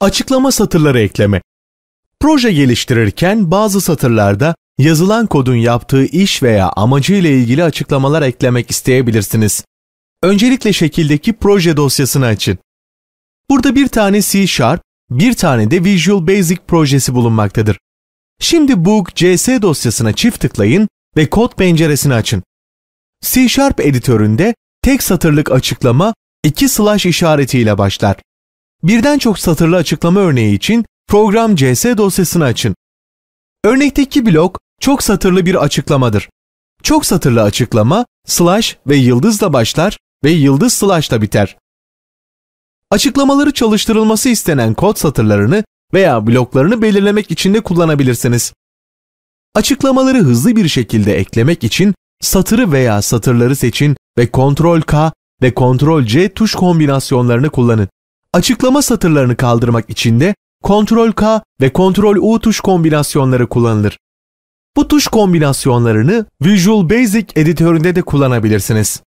Açıklama satırları ekleme. Proje geliştirirken bazı satırlarda yazılan kodun yaptığı iş veya amacı ile ilgili açıklamalar eklemek isteyebilirsiniz. Öncelikle şekildeki proje dosyasını açın. Burada bir tane C Sharp, bir tane de Visual Basic projesi bulunmaktadır. Şimdi book cs dosyasına çift tıklayın ve kod penceresini açın. C Sharp editöründe tek satırlık açıklama iki slash işaretiyle başlar birden çok satırlı açıklama örneği için program cs dosyasını açın. Örnekteki blok çok satırlı bir açıklamadır. Çok satırlı açıklama slash ve yıldızla başlar ve yıldız slash'la biter. Açıklamaları çalıştırılması istenen kod satırlarını veya bloklarını belirlemek için de kullanabilirsiniz. Açıklamaları hızlı bir şekilde eklemek için satırı veya satırları seçin ve Ctrl K ve Ctrl C tuş kombinasyonlarını kullanın açıklama satırlarını kaldırmak için de Ctrl-K ve Ctrl-U tuş kombinasyonları kullanılır. Bu tuş kombinasyonlarını Visual Basic editöründe de kullanabilirsiniz.